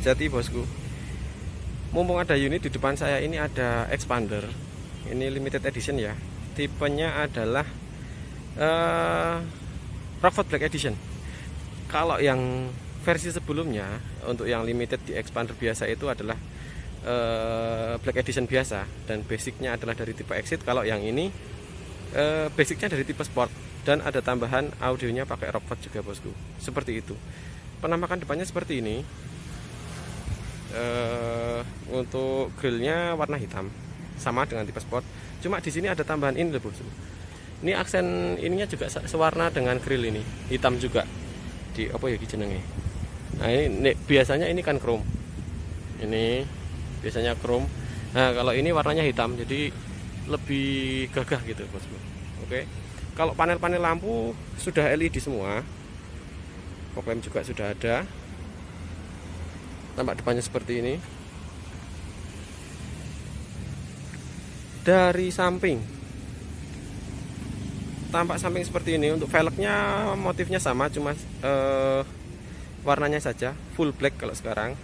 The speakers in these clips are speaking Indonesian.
sejati bosku mumpung ada unit di depan saya ini ada expander ini limited edition ya tipenya adalah uh, Rockford Black Edition kalau yang versi sebelumnya untuk yang limited di expander biasa itu adalah uh, Black Edition biasa dan basicnya adalah dari tipe exit kalau yang ini uh, basicnya dari tipe sport dan ada tambahan audionya pakai Rockford juga bosku seperti itu Penampakan depannya seperti ini uh, untuk grillnya warna hitam sama dengan tipe sport cuma di sini ada tambahan ini loh ini aksen ininya juga sewarna dengan grill ini hitam juga di apa ya jenenge nah ini, ini biasanya ini kan chrome ini biasanya chrome nah kalau ini warnanya hitam jadi lebih gagah gitu bosku oke kalau panel-panel lampu sudah LED semua Problem juga sudah ada tampak depannya seperti ini dari samping tampak samping seperti ini untuk velgnya motifnya sama cuma eh, warnanya saja full black kalau sekarang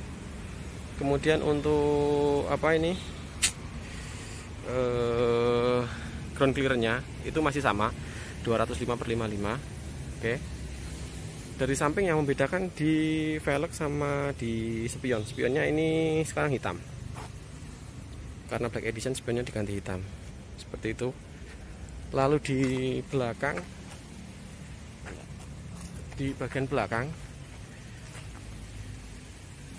kemudian untuk apa ini eh, ground clearnya itu masih sama 205 per 55 oke okay dari samping yang membedakan di velg sama di spion spionnya ini sekarang hitam karena black edition spionnya diganti hitam seperti itu lalu di belakang di bagian belakang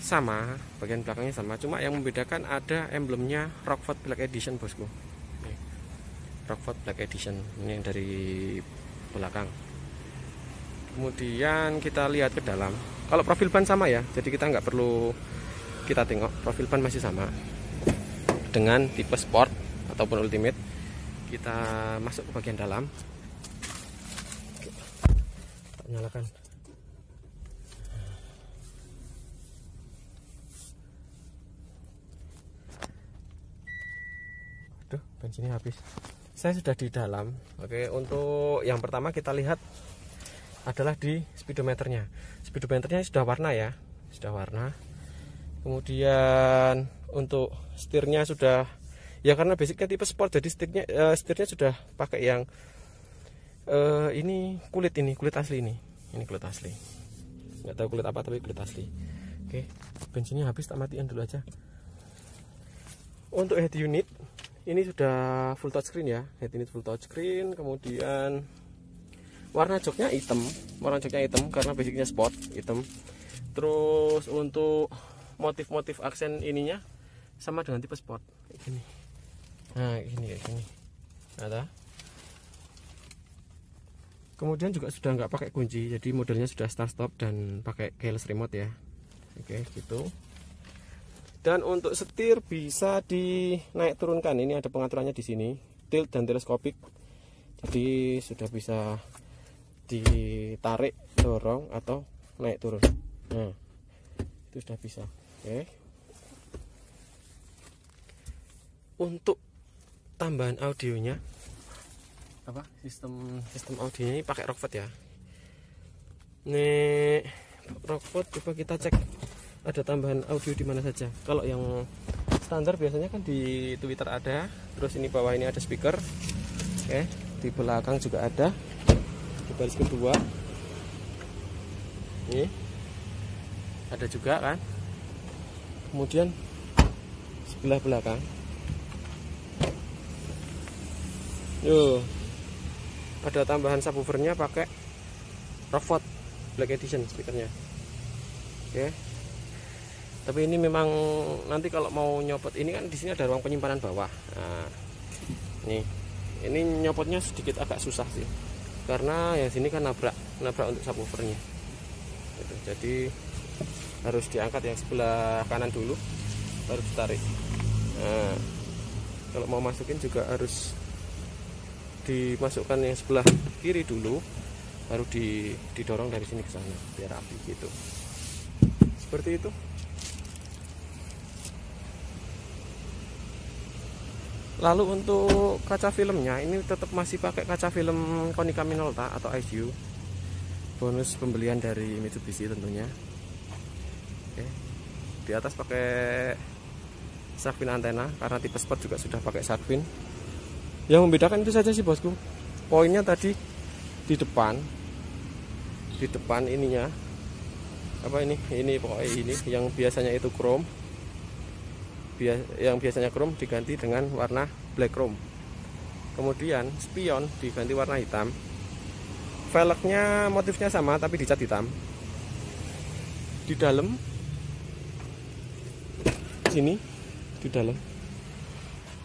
sama bagian belakangnya sama cuma yang membedakan ada emblemnya Rockford Black Edition bosku Rockford Black Edition ini yang dari belakang kemudian kita lihat ke dalam kalau profil ban sama ya jadi kita nggak perlu kita tengok profil ban masih sama dengan tipe sport ataupun ultimate kita masuk ke bagian dalam kita nyalakan aduh bensinnya habis saya sudah di dalam oke untuk yang pertama kita lihat adalah di speedometernya speedometernya sudah warna ya sudah warna kemudian untuk setirnya sudah ya karena basicnya tipe sport jadi setirnya uh, setirnya sudah pakai yang uh, ini kulit ini kulit asli ini ini kulit asli nggak tahu kulit apa tapi kulit asli oke bensinnya habis tak matiin dulu aja untuk head unit ini sudah full touch screen ya head unit full touch screen kemudian warna joknya hitam warna joknya hitam karena basicnya sport hitam terus untuk motif-motif aksen ininya sama dengan tipe sport kayak gini nah ini kayak gini ada ah. kemudian juga sudah nggak pakai kunci jadi modelnya sudah start stop dan pakai keyless remote ya oke gitu dan untuk setir bisa dinaik turunkan ini ada pengaturannya di sini tilt dan teleskopik jadi sudah bisa ditarik dorong atau naik turun nah itu sudah bisa oke okay. untuk tambahan audionya apa sistem sistem audionya ini pakai rockford ya nih rockford coba kita cek ada tambahan audio di mana saja kalau yang standar biasanya kan di twitter ada terus ini bawah ini ada speaker oke okay. di belakang juga ada di baris kedua ini ada juga kan kemudian sebelah belakang yo ada tambahan subwoofernya pakai Rockford Black Edition speakernya oke tapi ini memang nanti kalau mau nyopot ini kan di sini ada ruang penyimpanan bawah nah, nih ini nyopotnya sedikit agak susah sih karena yang sini kan nabrak nabrak untuk subwoofernya gitu. jadi harus diangkat yang sebelah kanan dulu baru ditarik nah, kalau mau masukin juga harus dimasukkan yang sebelah kiri dulu baru didorong dari sini ke sana biar rapi gitu seperti itu lalu untuk kaca filmnya ini tetap masih pakai kaca film Konica Minolta atau ICU bonus pembelian dari Mitsubishi tentunya Oke. di atas pakai shark antena karena tipe sport juga sudah pakai shark yang membedakan itu saja sih bosku poinnya tadi di depan di depan ininya apa ini ini pokoknya ini yang biasanya itu chrome yang biasanya chrome diganti dengan warna black chrome kemudian spion diganti warna hitam velgnya motifnya sama tapi dicat hitam di dalam sini di dalam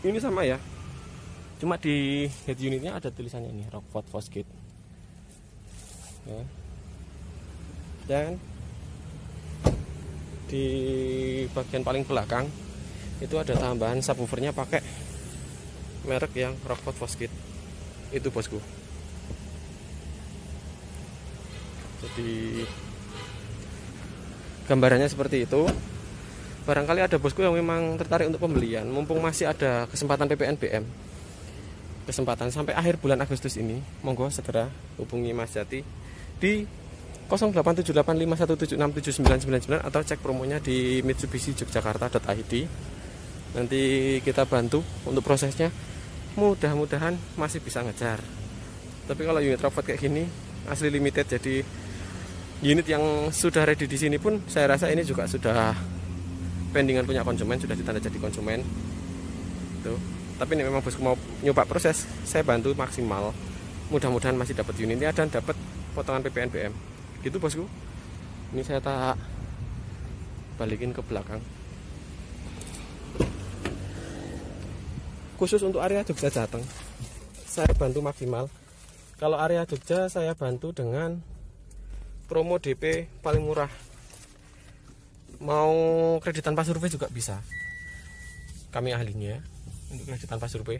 ini sama ya cuma di head unitnya ada tulisannya ini Rockford Fosgate ya. dan di bagian paling belakang itu ada tambahan subwoofernya pakai merek yang Rockford Foskit itu bosku jadi gambarannya seperti itu barangkali ada bosku yang memang tertarik untuk pembelian mumpung masih ada kesempatan PPNBM kesempatan sampai akhir bulan Agustus ini monggo segera hubungi Mas Jati di 087851767999 atau cek promonya di Mitsubishi Yogyakarta.id nanti kita bantu untuk prosesnya mudah-mudahan masih bisa ngejar tapi kalau unit robot kayak gini asli limited jadi unit yang sudah ready di sini pun saya rasa ini juga sudah pendingan punya konsumen sudah ditanda jadi konsumen tuh tapi ini memang bosku mau nyoba proses saya bantu maksimal mudah-mudahan masih dapat unitnya dan dapat potongan PPNBM gitu bosku ini saya tak balikin ke belakang khusus untuk area Jogja Jateng saya bantu maksimal kalau area Jogja saya bantu dengan promo DP paling murah mau kredit tanpa survei juga bisa kami ahlinya ya, untuk kredit tanpa survei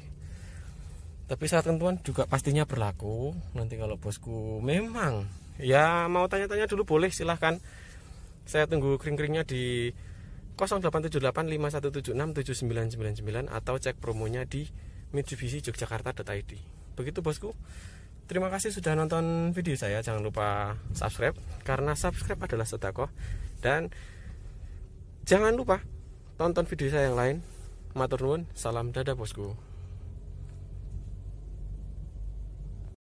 tapi saat ketentuan juga pastinya berlaku nanti kalau bosku memang ya mau tanya-tanya dulu boleh silahkan saya tunggu kering-keringnya di 087851767999 atau cek promonya di Mitsubishi Yogyakarta.id. Begitu bosku. Terima kasih sudah nonton video saya. Jangan lupa subscribe karena subscribe adalah sedekah dan jangan lupa tonton video saya yang lain. Matur nuwun, salam dadah bosku.